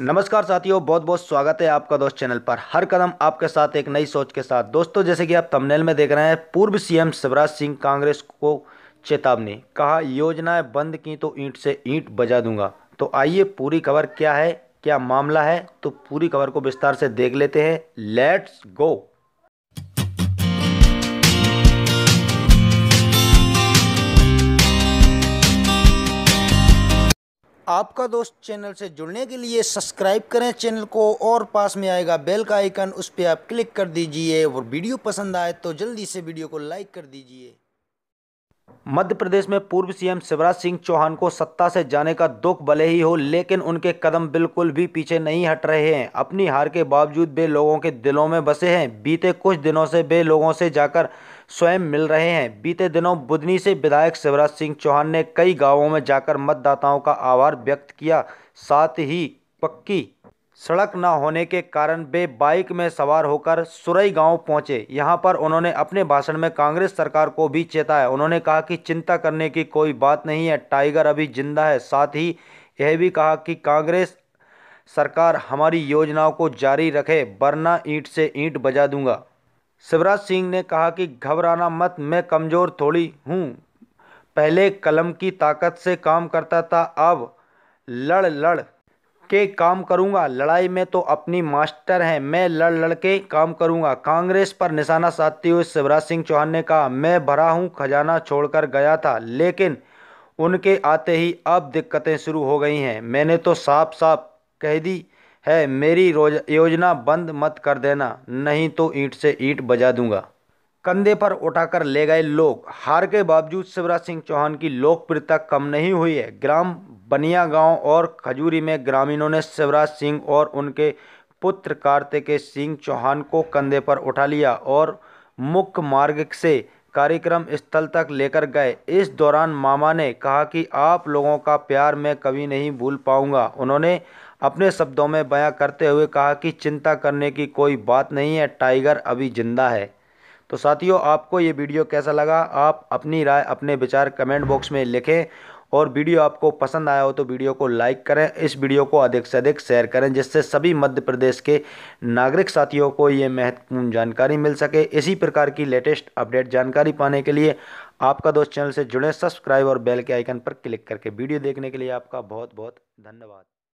नमस्कार साथियों बहुत बहुत स्वागत है आपका दोस्त चैनल पर हर कदम आपके साथ एक नई सोच के साथ दोस्तों जैसे कि आप तमनेल में देख रहे हैं पूर्व सीएम शिवराज सिंह कांग्रेस को चेतावनी कहा योजनाएं बंद की तो ईंट से ईंट बजा दूंगा तो आइए पूरी खबर क्या है क्या मामला है तो पूरी खबर को विस्तार से देख लेते हैं लेट्स गो आपका दोस्त चैनल से जुड़ने के लिए सब्सक्राइब करें चैनल को और पास में आएगा बेल का आइकन उस पर आप क्लिक कर दीजिए और वीडियो पसंद आए तो जल्दी से वीडियो को लाइक कर दीजिए मध्य प्रदेश में पूर्व सीएम शिवराज सिंह चौहान को सत्ता से जाने का दुख भले ही हो लेकिन उनके कदम बिल्कुल भी पीछे नहीं हट रहे हैं अपनी हार के बावजूद वे लोगों के दिलों में बसे हैं बीते कुछ दिनों से वे लोगों से जाकर स्वयं मिल रहे हैं बीते दिनों बुधनी से विधायक शिवराज सिंह चौहान ने कई गांवों में जाकर मतदाताओं का आभार व्यक्त किया साथ ही पक्की सड़क न होने के कारण वे बाइक में सवार होकर सुरई गांव पहुंचे यहां पर उन्होंने अपने भाषण में कांग्रेस सरकार को भी चेताया उन्होंने कहा कि चिंता करने की कोई बात नहीं है टाइगर अभी जिंदा है साथ ही यह भी कहा कि कांग्रेस सरकार हमारी योजनाओं को जारी रखे वरना ईंट से ईंट बजा दूंगा शिवराज सिंह ने कहा कि घबराना मत मैं कमज़ोर थोड़ी हूँ पहले कलम की ताकत से काम करता था अब लड़ लड़ के काम करूंगा लड़ाई में तो अपनी मास्टर हैं मैं लड़ लड़ के काम करूंगा कांग्रेस पर निशाना साधते हुए शिवराज सिंह चौहान ने कहा मैं भरा हूं खजाना छोड़कर गया था लेकिन उनके आते ही अब दिक्कतें शुरू हो गई हैं मैंने तो साफ साफ कह दी है मेरी रोज योजना बंद मत कर देना नहीं तो ईंट से ईंट बजा दूंगा कंधे पर उठाकर ले गए लोग हार के बावजूद शिवराज सिंह चौहान की लोकप्रियता कम नहीं हुई है ग्राम बनिया गांव और खजूरी में ग्रामीणों ने शिवराज सिंह और उनके पुत्र कार्तिकेय सिंह चौहान को कंधे पर उठा लिया और मुख्य मार्ग से कार्यक्रम स्थल तक लेकर गए इस दौरान मामा ने कहा कि आप लोगों का प्यार मैं कभी नहीं भूल पाऊंगा उन्होंने अपने शब्दों में बयां करते हुए कहा कि चिंता करने की कोई बात नहीं है टाइगर अभी ज़िंदा है तो साथियों आपको ये वीडियो कैसा लगा आप अपनी राय अपने विचार कमेंट बॉक्स में लिखें और वीडियो आपको पसंद आया हो तो वीडियो को लाइक करें इस वीडियो को अधिक से अधिक शेयर करें जिससे सभी मध्य प्रदेश के नागरिक साथियों को ये महत्वपूर्ण जानकारी मिल सके इसी प्रकार की लेटेस्ट अपडेट जानकारी पाने के लिए आपका दोस्त चैनल से जुड़ें सब्सक्राइब और बेल के आइकन पर क्लिक करके वीडियो देखने के लिए आपका बहुत बहुत धन्यवाद